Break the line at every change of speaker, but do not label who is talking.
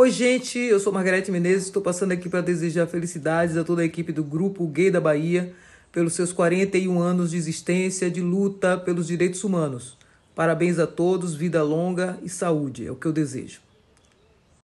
Oi, gente, eu sou Margarete Menezes, estou passando aqui para desejar felicidades a toda a equipe do Grupo Gay da Bahia pelos seus 41 anos de existência, de luta pelos direitos humanos. Parabéns a todos, vida longa e saúde, é o que eu desejo.